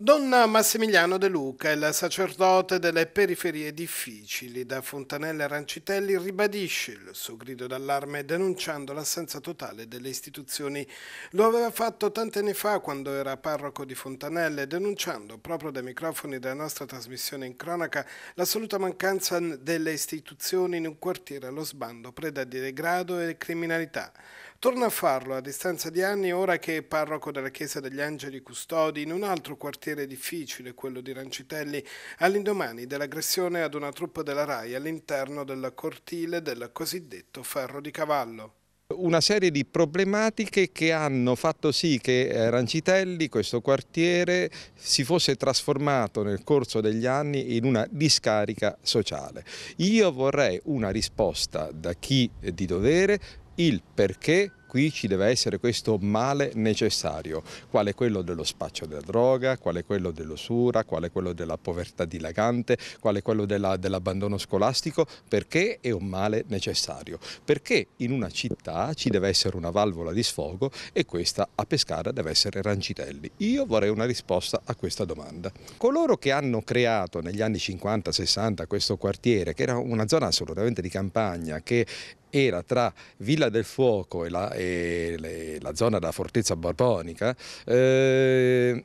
Don Massimiliano De Luca, il sacerdote delle periferie difficili da Fontanella Rancitelli, ribadisce il suo grido d'allarme denunciando l'assenza totale delle istituzioni. Lo aveva fatto tanti anni fa quando era parroco di Fontanella, denunciando proprio dai microfoni della nostra trasmissione in cronaca l'assoluta mancanza delle istituzioni in un quartiere allo sbando, preda di degrado e criminalità. Torna a farlo a distanza di anni ora che è parroco della Chiesa degli Angeli Custodi in un altro quartiere difficile, quello di Rancitelli, all'indomani dell'aggressione ad una truppa della RAI all'interno del cortile del cosiddetto ferro di cavallo una serie di problematiche che hanno fatto sì che eh, Rancitelli, questo quartiere, si fosse trasformato nel corso degli anni in una discarica sociale. Io vorrei una risposta da chi di dovere il perché qui ci deve essere questo male necessario, quale quello dello spaccio della droga, quale quello dell'usura, quale quello della povertà dilagante, quale quello dell'abbandono dell scolastico, perché è un male necessario. Perché in una città ci deve essere una valvola di sfogo e questa a Pescara deve essere Rancitelli. Io vorrei una risposta a questa domanda. Coloro che hanno creato negli anni 50-60 questo quartiere, che era una zona assolutamente di campagna, che era tra Villa del Fuoco e la, e, le, la zona della fortezza borbonica, eh,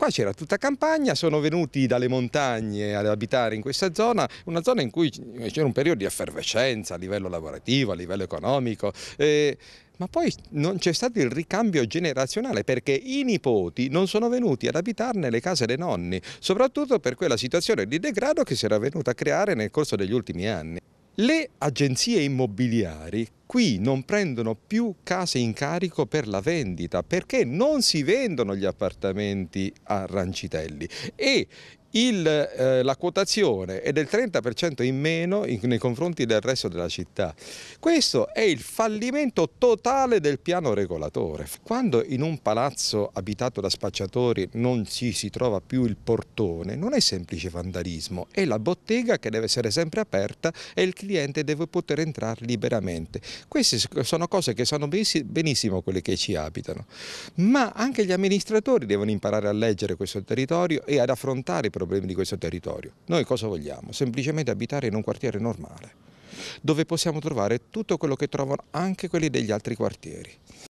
Qua c'era tutta campagna, sono venuti dalle montagne ad abitare in questa zona, una zona in cui c'era un periodo di effervescenza a livello lavorativo, a livello economico, eh, ma poi non c'è stato il ricambio generazionale perché i nipoti non sono venuti ad abitarne le case dei nonni, soprattutto per quella situazione di degrado che si era venuta a creare nel corso degli ultimi anni. Le agenzie immobiliari qui non prendono più case in carico per la vendita perché non si vendono gli appartamenti a Rancitelli e il, eh, la quotazione è del 30% in meno in, nei confronti del resto della città. Questo è il fallimento totale del piano regolatore. Quando in un palazzo abitato da spacciatori non ci si trova più il portone, non è semplice vandalismo, è la bottega che deve essere sempre aperta e il cliente deve poter entrare liberamente. Queste sono cose che sanno benissimo quelli che ci abitano, ma anche gli amministratori devono imparare a leggere questo territorio e ad affrontare i problemi di questo territorio. Noi cosa vogliamo? Semplicemente abitare in un quartiere normale, dove possiamo trovare tutto quello che trovano anche quelli degli altri quartieri.